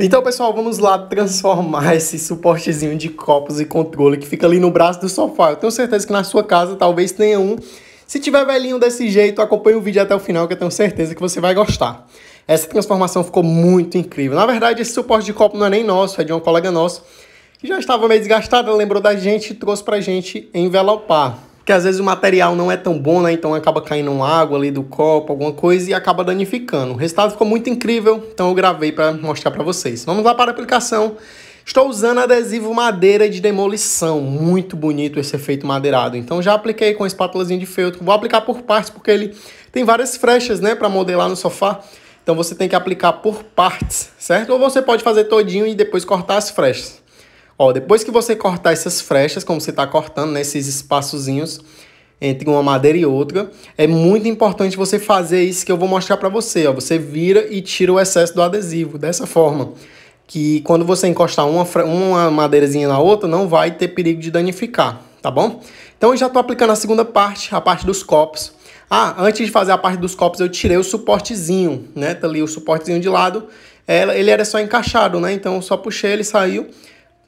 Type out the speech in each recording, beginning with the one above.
Então, pessoal, vamos lá transformar esse suportezinho de copos e controle que fica ali no braço do sofá. Eu tenho certeza que na sua casa talvez tenha um. Se tiver velhinho desse jeito, acompanhe o vídeo até o final que eu tenho certeza que você vai gostar. Essa transformação ficou muito incrível. Na verdade, esse suporte de copo não é nem nosso, é de um colega nosso que já estava meio desgastada, lembrou da gente e trouxe pra gente envelopar que às vezes o material não é tão bom, né? Então acaba caindo água ali do copo, alguma coisa e acaba danificando. O resultado ficou muito incrível, então eu gravei para mostrar para vocês. Vamos lá para a aplicação. Estou usando adesivo madeira de demolição, muito bonito esse efeito madeirado. Então já apliquei com a espátulazinha de feltro. Vou aplicar por partes porque ele tem várias frechas, né, para modelar no sofá. Então você tem que aplicar por partes, certo? Ou você pode fazer todinho e depois cortar as frechas. Ó, depois que você cortar essas frechas, como você está cortando, né, esses espaçozinhos entre uma madeira e outra, é muito importante você fazer isso que eu vou mostrar para você. Ó. Você vira e tira o excesso do adesivo, dessa forma. Que quando você encostar uma, uma madeirazinha na outra, não vai ter perigo de danificar, tá bom? Então eu já estou aplicando a segunda parte, a parte dos copos. Ah, antes de fazer a parte dos copos, eu tirei o suportezinho, né? Tá ali o suportezinho de lado. Ele era só encaixado, né? Então eu só puxei, ele saiu.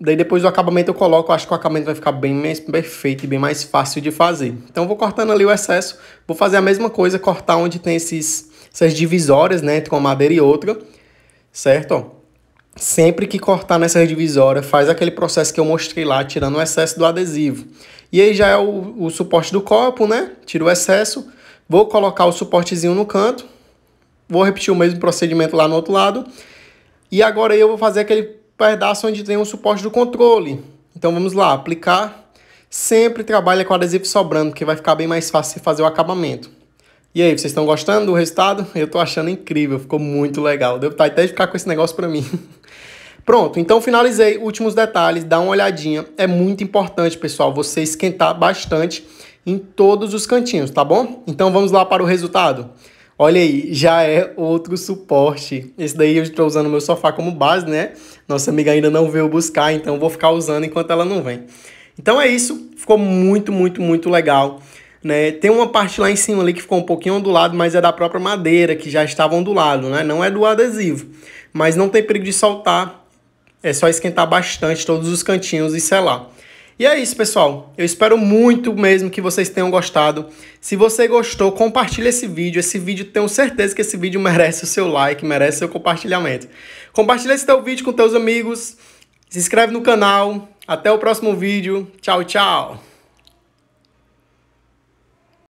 Daí depois do acabamento eu coloco, eu acho que o acabamento vai ficar bem mais perfeito e bem mais fácil de fazer. Então vou cortando ali o excesso, vou fazer a mesma coisa, cortar onde tem esses, essas divisórias, né, entre uma madeira e outra, certo? Sempre que cortar nessas divisórias, faz aquele processo que eu mostrei lá, tirando o excesso do adesivo. E aí já é o, o suporte do copo, né, tira o excesso, vou colocar o suportezinho no canto, vou repetir o mesmo procedimento lá no outro lado, e agora eu vou fazer aquele pedaço onde tem o um suporte do controle. Então vamos lá, aplicar. Sempre trabalha com adesivo sobrando, porque vai ficar bem mais fácil fazer o acabamento. E aí, vocês estão gostando do resultado? Eu estou achando incrível, ficou muito legal. Deu tá, até de ficar com esse negócio para mim. Pronto, então finalizei. Últimos detalhes, dá uma olhadinha. É muito importante, pessoal, você esquentar bastante em todos os cantinhos, tá bom? Então vamos lá para o resultado. Olha aí, já é outro suporte. Esse daí eu estou usando meu sofá como base, né? Nossa amiga ainda não veio buscar, então vou ficar usando enquanto ela não vem. Então é isso, ficou muito, muito, muito legal. Né? Tem uma parte lá em cima ali que ficou um pouquinho ondulado, mas é da própria madeira que já estava ondulado, né? Não é do adesivo, mas não tem perigo de soltar. É só esquentar bastante todos os cantinhos e selar. E é isso, pessoal. Eu espero muito mesmo que vocês tenham gostado. Se você gostou, compartilhe esse vídeo. Esse vídeo, tenho certeza que esse vídeo merece o seu like, merece o seu compartilhamento. Compartilhe esse teu vídeo com teus amigos. Se inscreve no canal. Até o próximo vídeo. Tchau, tchau.